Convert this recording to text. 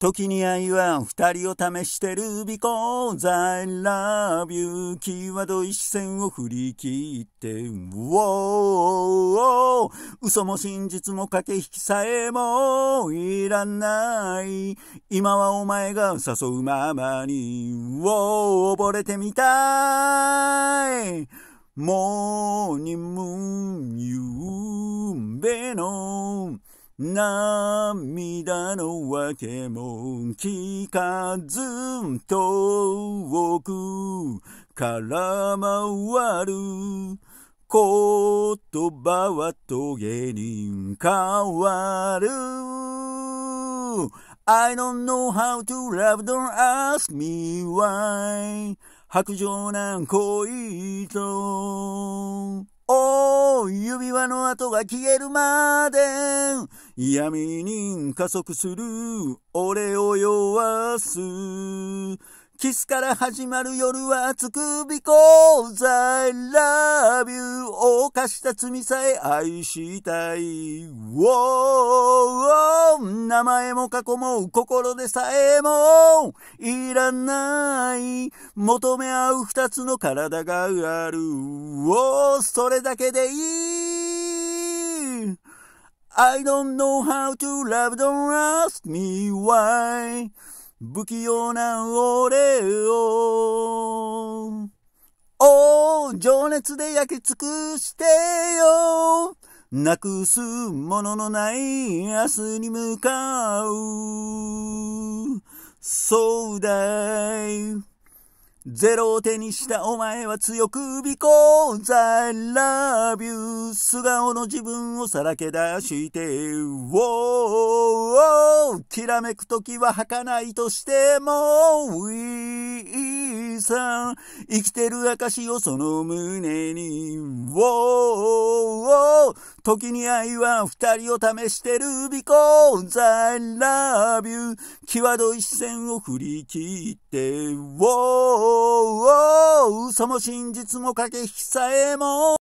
時に愛は二人を試してる because I love you どい視線を振り切って wow 嘘も真実も駆け引きさえもいらない今はお前が誘うままに wow 溺れてみたいモーニング夢の涙のわけも聞かず遠くから回る言葉は棘に変わる I don't know how to love, don't ask me why 白状な恋人話の跡が消えるまで闇に加速する俺を酔わすキスから始まる夜はつくび e c a u s e love you 犯した罪さえ愛したい。お名前も過去も心でさえもいらない。求め合う二つの体がある。おそれだけでいい。I don't know how to love, don't ask me why. 不器用な俺を。お情熱で焼き尽くしてよ。なくすもののない明日に向かう。そうだい。ゼロを手にしたお前は強く b 行 c a u s e I love you 素顔の自分をさらけ出して、wow! きらめく時は儚いとしても、いいさん生きてる証をその胸に、w o 時に愛は二人を試してる b 行 c a u s e I love you 際どい視線を振り切って、w o そも真実も駆け引きさえも